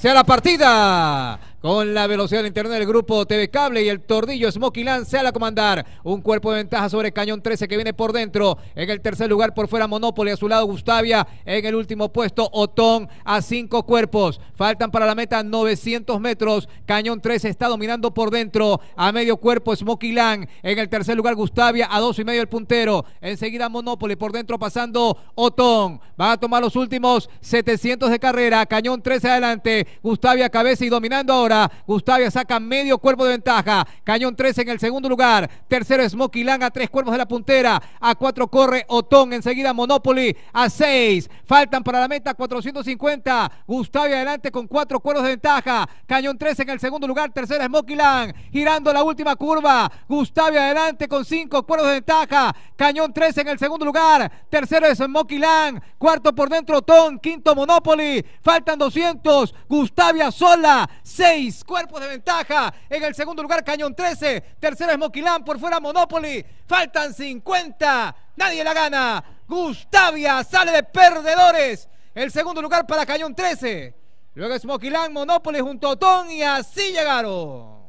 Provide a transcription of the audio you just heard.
sea la partida. Con la velocidad interna del grupo TV Cable y el tordillo Smokey se a la comandar. Un cuerpo de ventaja sobre Cañón 13 que viene por dentro. En el tercer lugar por fuera Monopoly. A su lado Gustavia. En el último puesto Otón a cinco cuerpos. Faltan para la meta 900 metros. Cañón 13 está dominando por dentro. A medio cuerpo Smokey Lance. En el tercer lugar Gustavia a dos y medio el puntero. Enseguida Monopoly por dentro pasando Otón. va a tomar los últimos 700 de carrera. Cañón 13 adelante. Gustavia cabeza y dominando ahora. Gustavia saca medio cuerpo de ventaja. Cañón 3 en el segundo lugar. Tercero Smokey Lang a tres cuerpos de la puntera. A cuatro corre Otón. Enseguida Monopoly a seis. Faltan para la meta 450. Gustavia adelante con cuatro cuerpos de ventaja. Cañón 3 en el segundo lugar. Tercero Smokey Lang. Girando la última curva. Gustavia adelante con cinco cuerpos de ventaja. Cañón 3 en el segundo lugar. Tercero es Smokey Cuarto por dentro Otón. Quinto Monopoly. Faltan 200. Gustavia sola. Seis cuerpos de ventaja. En el segundo lugar, Cañón 13. Tercero es Moquilán, por fuera Monopoly. Faltan 50. Nadie la gana. Gustavia sale de perdedores. El segundo lugar para Cañón 13. Luego es Moquilán, Monopoly junto a Otón y así llegaron.